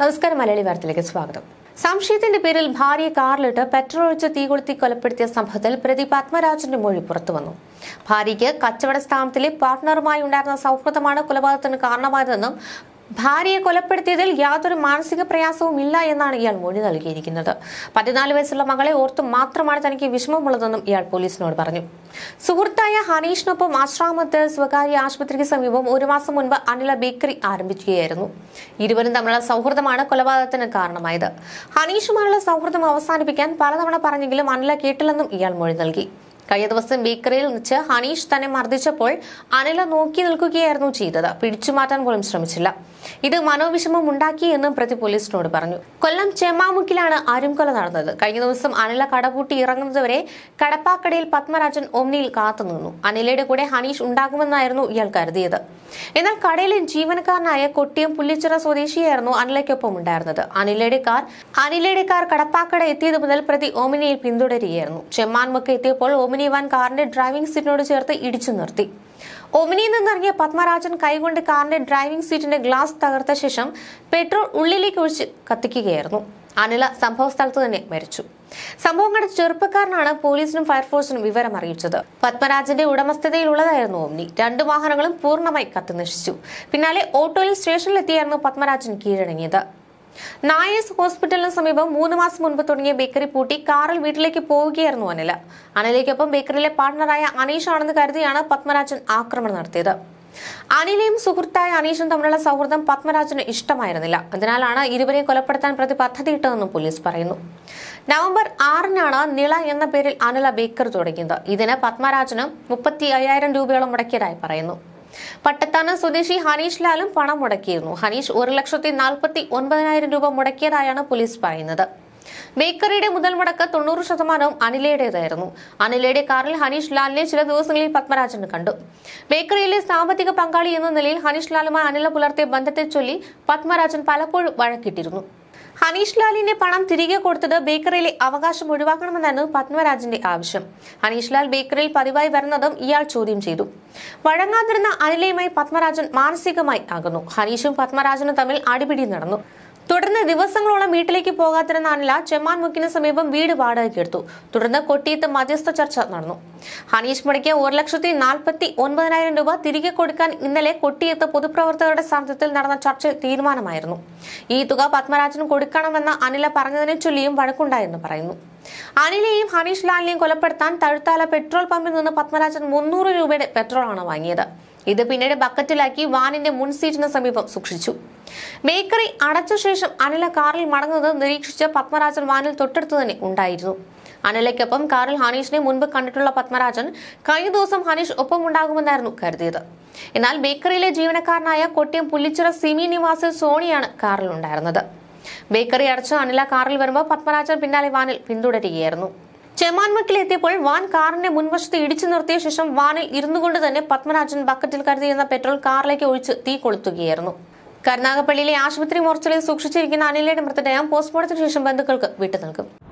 നമസ്കാരം മലയാളി വാർത്തയിലേക്ക് സ്വാഗതം സംശയത്തിന്റെ പേരിൽ ഭാര്യയെ കാറിലിട്ട് പെട്രോൾ ഒഴിച്ച് തീകൊളുത്തി കൊലപ്പെടുത്തിയ സംഭവത്തിൽ പ്രതി പത്മരാജന്റെ മൊഴി പുറത്തുവന്നു ഭാര്യയ്ക്ക് കച്ചവട സ്ഥാപനത്തിലെ പാർട്ട്ണറുമായി ഉണ്ടായിരുന്ന സൗഹൃദമാണ് കൊലപാതകത്തിന് കാരണമായതെന്നും ഭാര്യയെ കൊലപ്പെടുത്തിയതിൽ യാതൊരു മാനസിക പ്രയാസവും ഇല്ല എന്നാണ് ഇയാൾ മൊഴി നൽകിയിരിക്കുന്നത് പതിനാല് വയസ്സുള്ള മകളെ ഓർത്തും മാത്രമാണ് തനിക്ക് വിഷമമുള്ളതെന്നും ഇയാൾ പോലീസിനോട് പറഞ്ഞു സുഹൃത്തായ ഹനീഷിനൊപ്പം ആശ്രാമത്ത് സ്വകാര്യ ആശുപത്രിക്ക് സമീപം ഒരു മാസം മുൻപ് അനില ബേക്കറി ആരംഭിക്കുകയായിരുന്നു ഇരുവരും തമ്മിലുള്ള സൗഹൃദമാണ് കൊലപാതകത്തിന് കാരണമായത് ഹനീഷുമായുള്ള സൗഹൃദം അവസാനിപ്പിക്കാൻ പലതവണ പറഞ്ഞെങ്കിലും അനില കേട്ടില്ലെന്നും ഇയാൾ മൊഴി നൽകി കഴിഞ്ഞ ദിവസം ബേക്കറിയിൽ വെച്ച് ഹനീഷ് തന്നെ മർദ്ദിച്ചപ്പോൾ അനില നോക്കി നിൽക്കുകയായിരുന്നു ചെയ്തത് പിടിച്ചു മാറ്റാൻ പോലും ശ്രമിച്ചില്ല ഇത് മനോവിഷമം ഉണ്ടാക്കി എന്നും പ്രതി പോലീസിനോട് പറഞ്ഞു കൊല്ലം ചെമാമുക്കിലാണ് അരുംകൊല നടന്നത് കഴിഞ്ഞ ദിവസം അനില കടപൂട്ടി ഇറങ്ങുന്നതുവരെ കടപ്പാക്കടയിൽ പത്മരാജൻ ഒമ്നിയിൽ കാത്തുനിന്നു അനിലയുടെ കൂടെ ഹനീഷ് ഉണ്ടാകുമെന്നായിരുന്നു ഇയാൾ കരുതിയത് എന്നാൽ കടയിലെ ജീവനക്കാരനായ കൊട്ടിയം പുല്ലിച്ചിറ സ്വദേശിയായിരുന്നു അനിലയ്ക്കൊപ്പം ഉണ്ടായിരുന്നത് അനിലയുടെ കാർ അനിലയുടെ കാർ കടപ്പാക്കട എത്തിയത് മുതൽ പ്രതി ഓമിനിയിൽ പിന്തുടരുകയായിരുന്നു ചെമ്മാൻമുക്ക് എത്തിയപ്പോൾ ഓമിനി ഒമിനി വാൻ കാറിന്റെ ഡ്രൈവിംഗ് സീറ്റിനോട് ചേർത്ത് ഇടിച്ചു നിർത്തി ഒമിനിയിൽ നിന്നിറങ്ങിയ പത്മരാജൻ കൈകൊണ്ട് കാറിന്റെ ഡ്രൈവിംഗ് സീറ്റിന്റെ ഗ്ലാസ് തകർത്ത ശേഷം പെട്രോൾ ഉള്ളിലേക്ക് ഒഴിച്ച് കത്തിക്കുകയായിരുന്നു അനില സംഭവ സ്ഥലത്ത് തന്നെ മരിച്ചു സംഭവം കണ്ട ചെറുപ്പക്കാരനാണ് പോലീസിനും ഫയർഫോഴ്സിനും വിവരം അറിയിച്ചത് പത്മരാജന്റെ ഉടമസ്ഥതയിലുള്ളതായിരുന്നു ഓമ്നി രണ്ട് വാഹനങ്ങളും പൂർണ്ണമായി കത്തിനശിച്ചു പിന്നാലെ ഓട്ടോയിൽ സ്റ്റേഷനിലെത്തിയായിരുന്നു പത്മരാജൻ കീഴടങ്ങിയത് നായേഴ്സ് ഹോസ്പിറ്റലിന് സമീപം മൂന്ന് മാസം മുൻപ് തുടങ്ങിയ ബേക്കറി പൂട്ടി കാറിൽ വീട്ടിലേക്ക് പോവുകയായിരുന്നു അനിൽ അനിലേക്കൊപ്പം ബേക്കറിയിലെ പാർട്ണറായ അനീഷ് ആണെന്ന് കരുതിയാണ് പത്മരാജൻ ആക്രമണം നടത്തിയത് അനിലയും സുഹൃത്തായ അനീഷും തമ്മിലുള്ള സൗഹൃദം പത്മരാജന് ഇഷ്ടമായിരുന്നില്ല അതിനാലാണ് ഇരുവരെയും കൊലപ്പെടുത്താൻ പ്രതി പദ്ധതിയിട്ടതെന്നും പോലീസ് പറയുന്നു നവംബർ ആറിനാണ് നിള എന്ന പേരിൽ അനില ബേക്കർ തുടങ്ങിയത് ഇതിന് പത്മരാജനും മുപ്പത്തി അയ്യായിരം രൂപയോളം മുടക്കിയതായി പറയുന്നു പട്ടത്താനം സ്വദേശി ഹനീഷ് ലാലും പണം മുടക്കിയിരുന്നു ഹനീഷ് ഒരു ലക്ഷത്തി നാൽപ്പത്തി ഒൻപതിനായിരം രൂപ മുടക്കിയതായാണ് പോലീസ് പറയുന്നത് ബേക്കറിയുടെ മുതൽ മുടക്ക് തൊണ്ണൂറ് ശതമാനവും അനിലയുടേതായിരുന്നു അനിലയുടെ കാറിൽ ഹനീഷ് ലാലിനെ ചില ദിവസങ്ങളിൽ പത്മരാജൻ കണ്ടു ബേക്കറിയിലെ സാമ്പത്തിക പങ്കാളി എന്ന നിലയിൽ ഹനീഷ് ലാലുമായി അനില പുലർത്തിയ ബന്ധത്തെ ചൊല്ലി പത്മരാജൻ പലപ്പോഴും വഴക്കിട്ടിരുന്നു ഹനീഷ് ലാലിന്റെ പണം തിരികെ കൊടുത്തത് ബേക്കറിയിലെ അവകാശം ഒഴിവാക്കണമെന്നായിരുന്നു പത്മരാജന്റെ ആവശ്യം ഹനീഷ് ലാൽ ബേക്കറിയിൽ പതിവായി വരുന്നതും ഇയാൾ ചോദ്യം ചെയ്തു വഴങ്ങാതിരുന്ന അനിലയുമായി പത്മരാജൻ മാനസികമായി ആകുന്നു ഹനീഷും പത്മരാജനും തമ്മിൽ അടിപിടി നടന്നു തുടർന്ന് ദിവസങ്ങളോളം വീട്ടിലേക്ക് പോകാത്തിരുന്ന അനില ചെമ്മാൻ മുക്കിന് സമീപം വീട് വാടകയ്ക്കെടുത്തു തുടർന്ന് കൊട്ടിയത്ത് മധ്യസ്ഥ ചർച്ച നടന്നു ഹനീഷ് മണിക്ക് ഒരു ലക്ഷത്തി നാൽപ്പത്തി ഒൻപതിനായിരം രൂപ തിരികെ കൊടുക്കാൻ ഇന്നലെ കൊട്ടിയത്ത് പൊതുപ്രവർത്തകരുടെ സാന്നിധ്യത്തിൽ നടന്ന ചർച്ചയിൽ തീരുമാനമായിരുന്നു ഈ തുക പത്മരാജനും കൊടുക്കണമെന്ന അനില പറഞ്ഞതിനെ ചൊല്ലിയും വഴക്കുണ്ടായെന്ന് പറയുന്നു അനിലെയും ഹനീഷ് ലാലിനെയും കൊലപ്പെടുത്താൻ തഴുത്താല പെട്രോൾ പമ്പിൽ നിന്ന് പത്മരാജൻ മുന്നൂറ് രൂപയുടെ പെട്രോളാണ് വാങ്ങിയത് ഇത് പിന്നീട് ബക്കറ്റിലാക്കി വാനിന്റെ മുൻ സീറ്റിന് സമീപം സൂക്ഷിച്ചു ബേക്കറി അടച്ച ശേഷം അനില കാറിൽ മടങ്ങുന്നത് നിരീക്ഷിച്ച പത്മരാജൻ വാനിൽ തൊട്ടടുത്ത് തന്നെ ഉണ്ടായിരുന്നു അനിലയ്ക്കൊപ്പം കാറിൽ ഹനീഷിനെ മുൻപ് കണ്ടിട്ടുള്ള പത്മരാജൻ കഴിഞ്ഞ ദിവസം ഹനീഷ് ഒപ്പമുണ്ടാകുമെന്നായിരുന്നു കരുതിയത് എന്നാൽ ബേക്കറിയിലെ ജീവനക്കാരനായ കൊട്ടിയം പുല്ലിച്ചിറ സിമി നിവാസിൽ സോണിയാണ് ഉണ്ടായിരുന്നത് ബേക്കറി അടച്ച് അനില കാറിൽ വരുമ്പോൾ പത്മരാജൻ പിന്നാലെ വാനിൽ പിന്തുടരുകയായിരുന്നു ചെമാൻമുക്കിലെത്തിയപ്പോൾ എത്തിയപ്പോൾ വാൻ കാറിന്റെ മുൻവശത്ത് ഇടിച്ചു നിർത്തിയ ശേഷം വാനിൽ ഇരുന്നുകൊണ്ട് തന്നെ പത്മരാജൻ ബക്കറ്റിൽ കരുതിയിരുന്ന പെട്രോൾ കാറിലേക്ക് ഒഴിച്ച് തീ കൊളുത്തുകയായിരുന്നു കരുനാഗപ്പള്ളിയിലെ ആശുപത്രി മോർച്ചറിയിൽ സൂക്ഷിച്ചിരിക്കുന്ന അനിലയുടെ മൃതദേഹം പോസ്റ്റ്മോർട്ടത്തിന് ശേഷം ബന്ധുക്കൾക്ക് വിട്ടു നൽകും